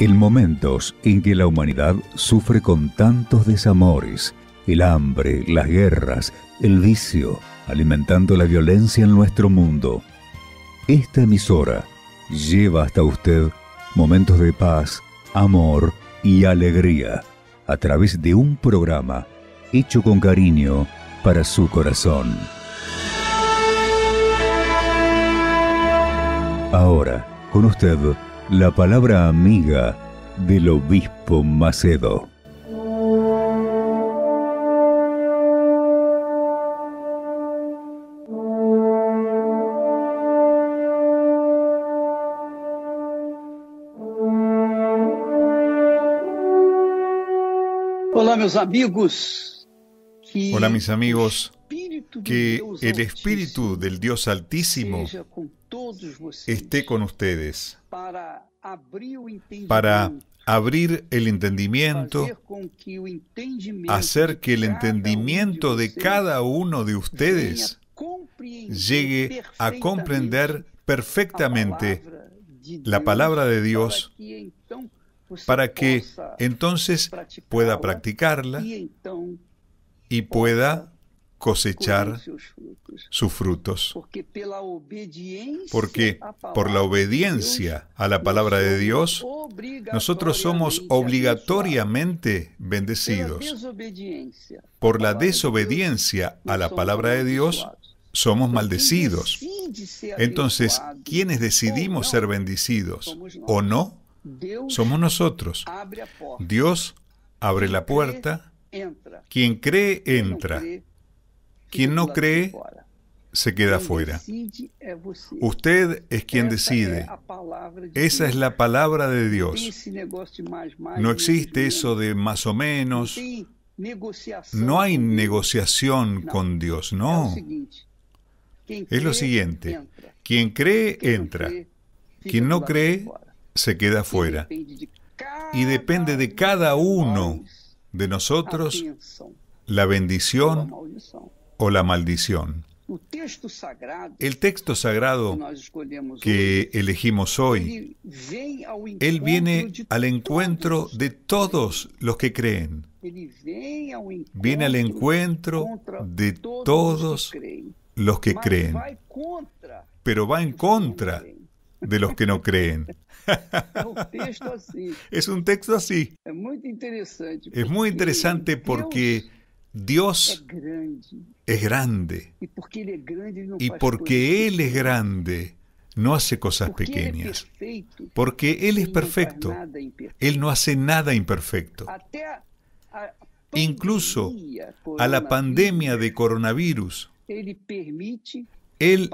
En momentos en que la humanidad sufre con tantos desamores, el hambre, las guerras, el vicio, alimentando la violencia en nuestro mundo, esta emisora lleva hasta usted momentos de paz, amor y alegría a través de un programa hecho con cariño para su corazón. Ahora, con usted, la palabra amiga del obispo Macedo. Hola, mis amigos. Que el Espíritu del Dios Altísimo esté con ustedes para abrir el entendimiento, hacer que el entendimiento um de cada uno de ustedes llegue a comprender perfectamente la palabra de Dios para que entonces pueda practicarla e y pueda cosechar sus frutos. Porque por la obediencia a la palabra de Dios, nosotros somos obligatoriamente bendecidos. Por la desobediencia a la palabra de Dios, somos maldecidos. Em Entonces, quienes decidimos ser bendecidos o no, somos nosotros. Dios abre la puerta. Quien cree, entra. Quien no cree se queda fuera. Usted es quien decide. Esa es la palabra de Dios. No existe eso de más o menos. No hay negociación con Dios, no. Es lo siguiente. Quien cree, entra. Quien no cree, se queda fuera. Y depende de cada uno de nosotros la bendición o la maldición. El texto sagrado que elegimos hoy, Él viene al encuentro de todos los que creen. Viene al encuentro de todos los que creen, pero va en contra de los que no creen. Um es un texto así. Es muy interesante porque Dios es grande. E y porque Él es grande, no hace cosas pequeñas. Porque Él es perfecto. Él no hace nada imperfecto. Incluso a la pandemia de coronavirus, Él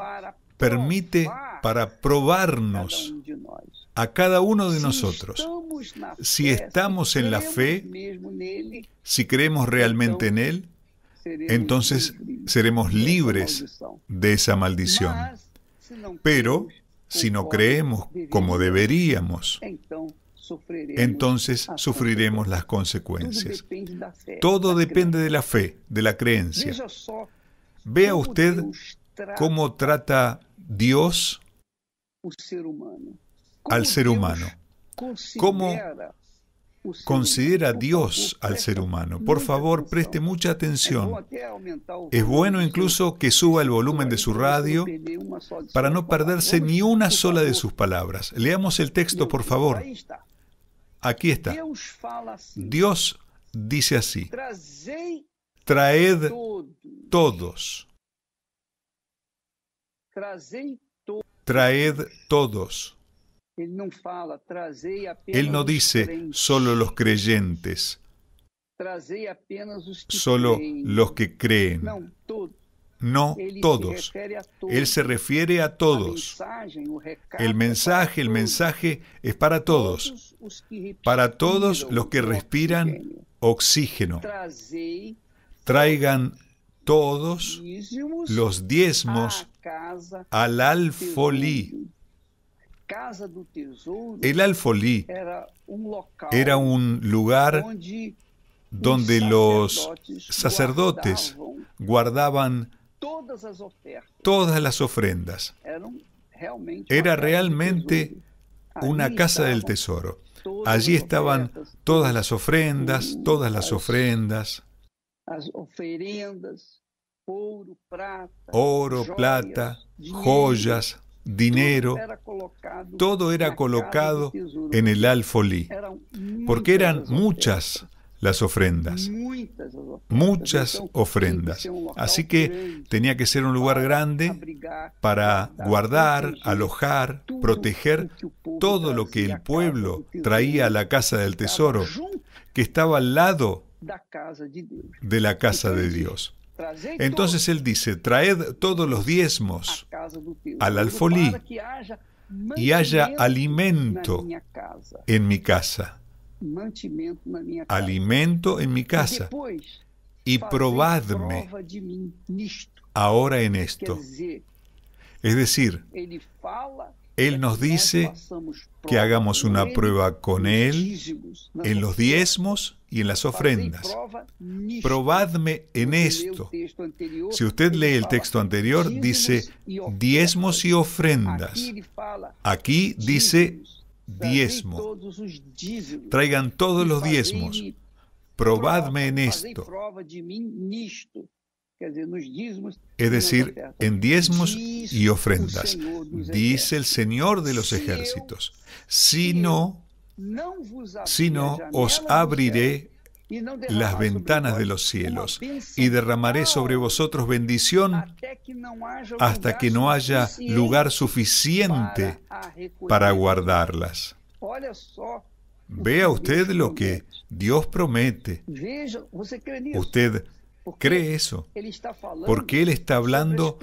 permite para probarnos um a cada uno de nosotros. Si estamos en la fe, si creemos realmente en Él, entonces seremos libres de esa maldición. Pero si no creemos como deberíamos, entonces sufriremos las consecuencias. Todo depende de la fe, de la creencia. Vea usted cómo trata Dios ser humano al ser humano? ¿Cómo considera Dios al ser humano? Por favor, preste mucha atención. Es bueno incluso que suba el volumen de su radio para no perderse ni una sola de sus palabras. Leamos el texto, por favor. Aquí está. Dios dice así. Traed todos. Traed todos él no dice solo los creyentes, solo los que creen. No todos. Él se refiere a todos. El mensaje, el mensaje es para todos. Para todos los que respiran oxígeno. Traigan todos los diezmos al alfolí, el alfolí era um era un lugar donde los sacerdotes guardaban todas las ofrendas. Era realmente una casa del tesoro. Allí estaban todas las ofrendas, todas las ofrendas. Oro, plata, joyas, dinero, todo era colocado este en el alfolí, porque eran muchas las ofrendas, muchas ofrendas. Así que tenía que ser un lugar grande para guardar, alojar, proteger todo lo que el pueblo traía a la casa del tesoro, que estaba al lado de la casa de Dios. Entonces él dice, traed todos los diezmos al alfolí y haya alimento en mi casa. Alimento en mi e casa. Y probadme ahora en esto. Es decir, él nos dice que hagamos una prueba con Él en los diezmos y en las ofrendas. Probadme en esto. Si usted lee el texto anterior, dice diezmos y ofrendas. Aquí dice diezmo. Traigan todos los diezmos. Probadme en esto. Es decir, en diezmos y ofrendas, dice el Señor de los ejércitos, si no, si os abriré las ventanas de los cielos y derramaré sobre vosotros bendición hasta que no haya lugar suficiente para guardarlas. Vea usted lo que Dios promete. Usted Cree eso, porque Él está hablando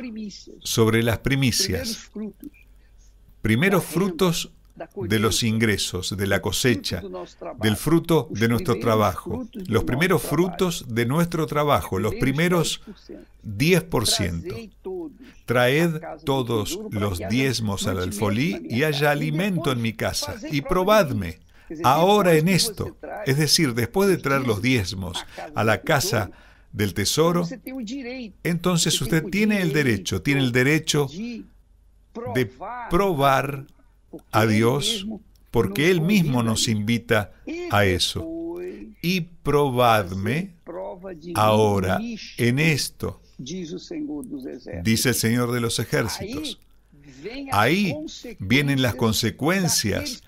sobre las primicias, primeros frutos de los ingresos, de la cosecha, del fruto de nuestro trabajo, los primeros frutos de nuestro trabajo, los primeros 10%. Traed todos los diezmos al alfolí y haya alimento en mi casa y probadme. Ahora en esto, es decir, después de traer los diezmos a la casa del tesoro, entonces usted tiene el derecho, tiene el derecho de probar a Dios porque Él mismo nos invita a eso. Y probadme ahora en esto, dice el Señor de los ejércitos. Ahí vienen las consecuencias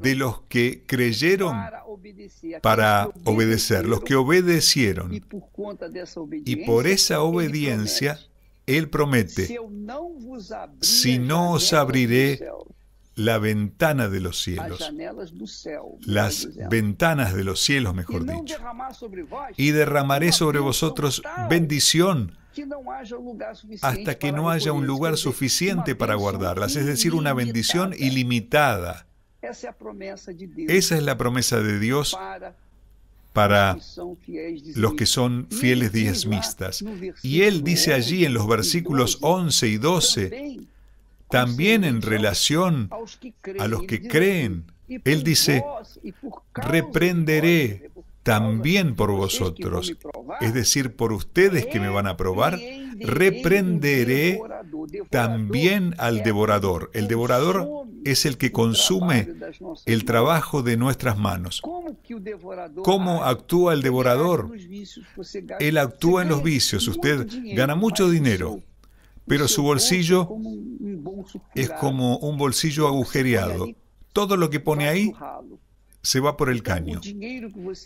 de los que creyeron para obedecer, los que obedecieron. Y por esa obediencia, Él promete, si no os abriré la ventana de los cielos, las ventanas de los cielos, mejor dicho, y derramaré sobre vosotros bendición Um hasta que no haya un lugar suficiente para guardarlas, es decir, una bendición ilimitada. Esa es la promesa de Dios para los que son fieles diezmistas. Y él dice allí en los versículos 11 y 12, también en relación a los que creen, él dice, reprenderé también por vosotros, es decir, por ustedes que me van a probar, reprenderé también al devorador. El devorador es el que consume el trabajo de nuestras manos. ¿Cómo actúa el devorador? Él actúa en los vicios. Usted gana mucho dinero, pero su bolsillo um, um es como un bolsillo agujereado. Todo lo que pone ahí se va por el caño.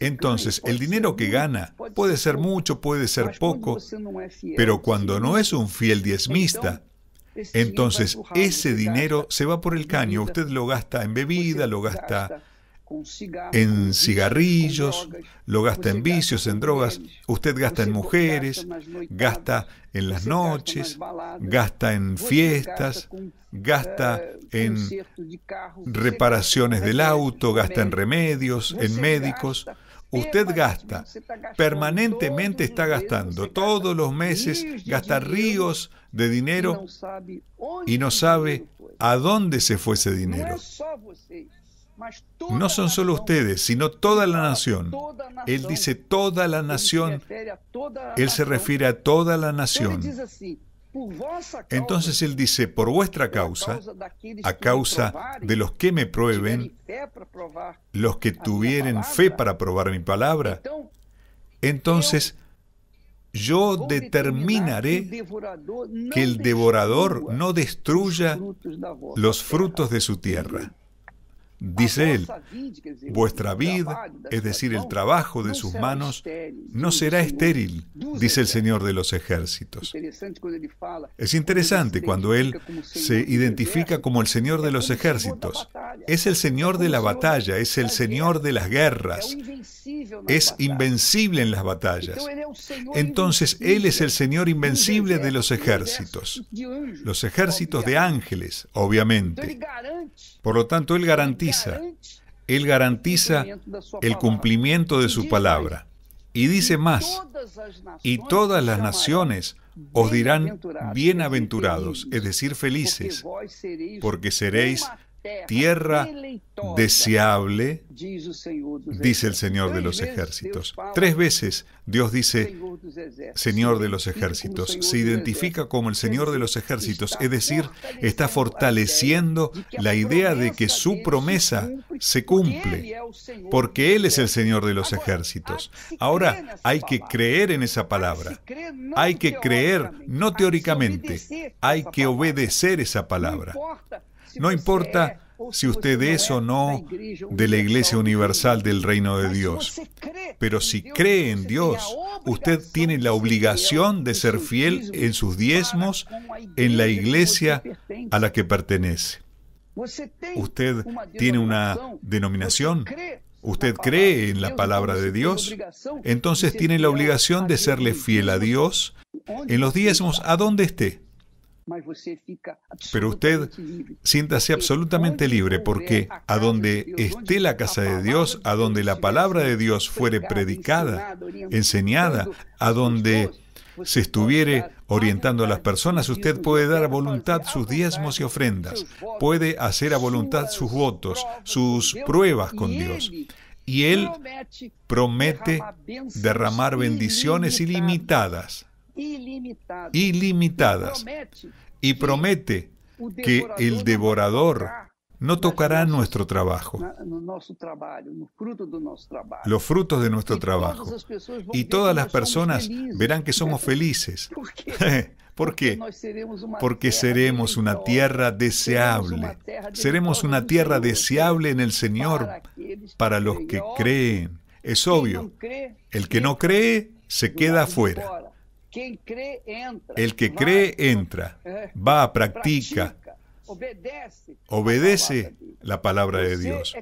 Entonces, el dinero que gana puede ser mucho, puede ser poco, pero cuando no es un fiel diezmista, entonces ese dinero se va por el caño. Usted lo gasta en bebida, lo gasta en cigarrillos, lo gasta en vicios, en drogas, usted gasta en mujeres, gasta en las noches, gasta en fiestas, gasta eh, en reparaciones del auto, gasta en remedios, en médicos. Usted gasta, permanentemente está gastando, todos los meses gasta ríos de dinero y no sabe a dónde se fue ese dinero. No son solo ustedes, sino toda la nación. Él dice toda la nación. Él se refiere a toda la nación. Entonces él dice, por vuestra causa, a causa de los que me prueben, los que tuvieren fe para probar mi palabra, entonces yo determinaré que el devorador no destruya los frutos de su tierra. Dice él, vuestra vid, es decir, el trabajo de sus manos, no será estéril, dice el Señor de los ejércitos. Es interesante cuando él se identifica como el Señor de los ejércitos. Es el Señor de la batalla, es el Señor de las guerras, es invencible en las batallas. Entonces Él es el Señor invencible de los ejércitos, los ejércitos de ángeles, obviamente. Por lo tanto, Él garantiza, Él garantiza el cumplimiento de su palabra. Y dice más, y todas las naciones os dirán bienaventurados, es decir, felices, porque seréis tierra deseable, dice el Señor de los ejércitos. Tres veces Dios dice Señor de los ejércitos. Se identifica como el Señor de los ejércitos, es decir, está fortaleciendo la idea de que su promesa se cumple, porque Él es el Señor de los ejércitos. Ahora hay que creer en esa palabra. Hay que creer, no teóricamente, hay que obedecer esa palabra. No importa si usted es o no de la Iglesia Universal del Reino de Dios, pero si cree en Dios, usted tiene la obligación de ser fiel en sus diezmos en la iglesia a la que pertenece. Usted tiene una denominación, usted cree en la palabra de Dios, entonces tiene la obligación de serle fiel a Dios en los diezmos a donde esté. Pero usted siéntase absolutamente libre porque a donde esté la casa de Dios, a donde la palabra de Dios fuere predicada, enseñada, a donde se estuviere orientando a las personas, usted puede dar a voluntad sus diezmos y ofrendas, puede hacer a voluntad sus votos, sus pruebas con Dios. Y Él promete derramar bendiciones ilimitadas ilimitadas. Y promete que el devorador no tocará nuestro trabajo, los frutos de nuestro trabajo. Y todas las personas verán que somos felices. ¿Por qué? Porque seremos una tierra deseable. Seremos una tierra deseable en el Señor para los que creen. Es obvio, el que no cree se queda afuera. El que cree entra, eh, va, practica, obedece la palabra de Dios.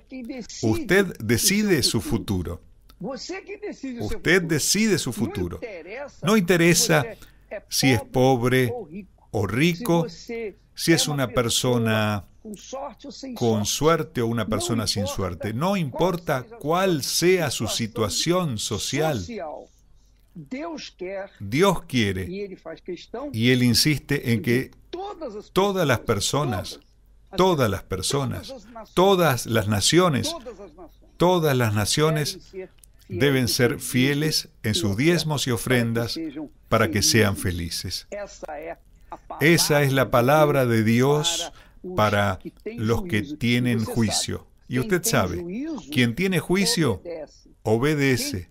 Usted decide su futuro. Usted decide su futuro. No interesa si es pobre o rico, si es una persona con suerte o una persona sin suerte. No importa cuál sea su situación social. Dios quiere e y Él insiste en que todas las personas, todas las personas, todas las naciones, todas las naciones deben e ser fieles en sus e diezmos y ofrendas para que sean felices. Esa es la palabra de Dios para los que tienen juicio. Y usted sabe, quien tiene juicio, obedece.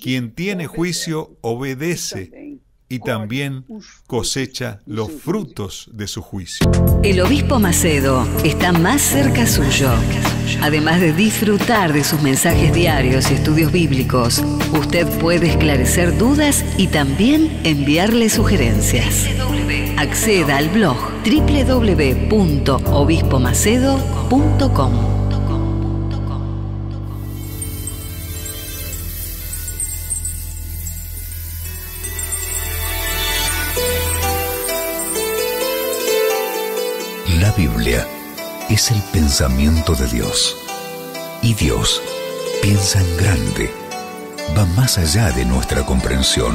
Quien tiene juicio, obedece y también cosecha los frutos de su juicio. El obispo Macedo está más cerca suyo. Además de disfrutar de sus mensajes diarios y estudios bíblicos, usted puede esclarecer dudas y también enviarle sugerencias. Acceda al blog www.obispomacedo.com. es el pensamiento de Dios. Y Dios piensa en grande, va más allá de nuestra comprensión.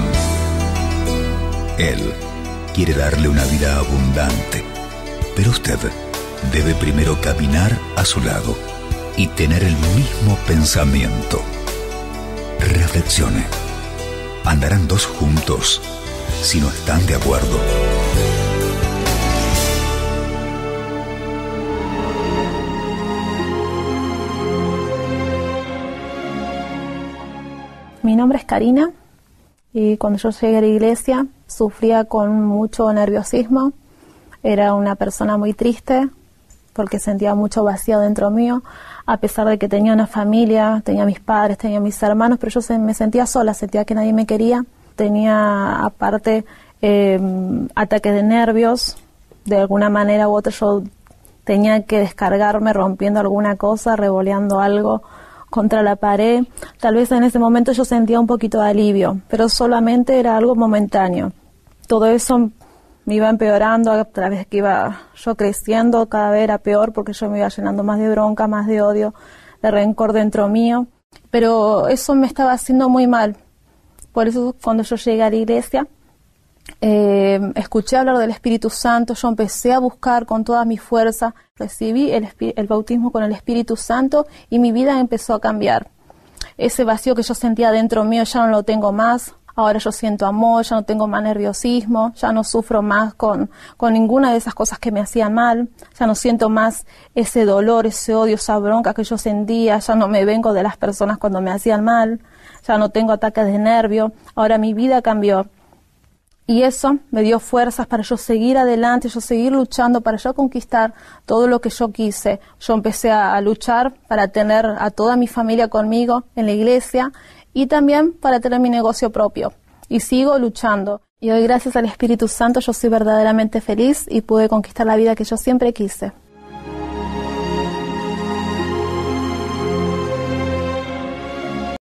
Él quiere darle una vida abundante, pero usted debe primero caminar a su lado y tener el mismo pensamiento. Reflexione. ¿Andarán dos juntos si no están de acuerdo? Mi nombre es Karina y cuando yo llegué a la iglesia sufría con mucho nerviosismo. Era una persona muy triste porque sentía mucho vacío dentro mío, a pesar de que tenía una familia, tenía mis padres, tenía mis hermanos, pero yo me sentía sola, sentía que nadie me quería. Tenía aparte eh, ataques de nervios, de alguna manera u otra yo tenía que descargarme rompiendo alguna cosa, revoleando algo contra la pared. Tal vez en ese momento yo sentía un poquito de alivio, pero solamente era algo momentáneo. Todo eso me iba empeorando a través que iba yo creciendo, cada vez era peor porque yo me iba llenando más de bronca, más de odio, de rencor dentro mío. Pero eso me estaba haciendo muy mal. Por eso cuando yo llegué a la iglesia, eh, escuché hablar del Espíritu Santo, yo empecé a buscar con toda mi fuerza Recibí el, bautismo con el Espíritu Santo y mi vida empezó a cambiar. Ese vacío que yo sentía dentro mío ya no lo tengo más. Ahora yo siento amor, ya no tengo más nerviosismo, ya no sufro más con, con ninguna de esas cosas que me hacían mal, ya no siento más ese dolor, ese odio, esa bronca que yo sentía, ya no me vengo de las personas cuando me hacían mal, ya no tengo ataques de nervio, ahora mi vida cambió y eso me dio fuerzas para yo seguir adelante, yo seguir luchando, para yo conquistar todo lo que yo quise. Yo empecé a, luchar para tener a toda mi familia conmigo en la iglesia y también para tener mi negocio propio. Y sigo luchando. Y hoy gracias al Espíritu Santo yo soy verdaderamente feliz y pude conquistar la vida que yo siempre quise.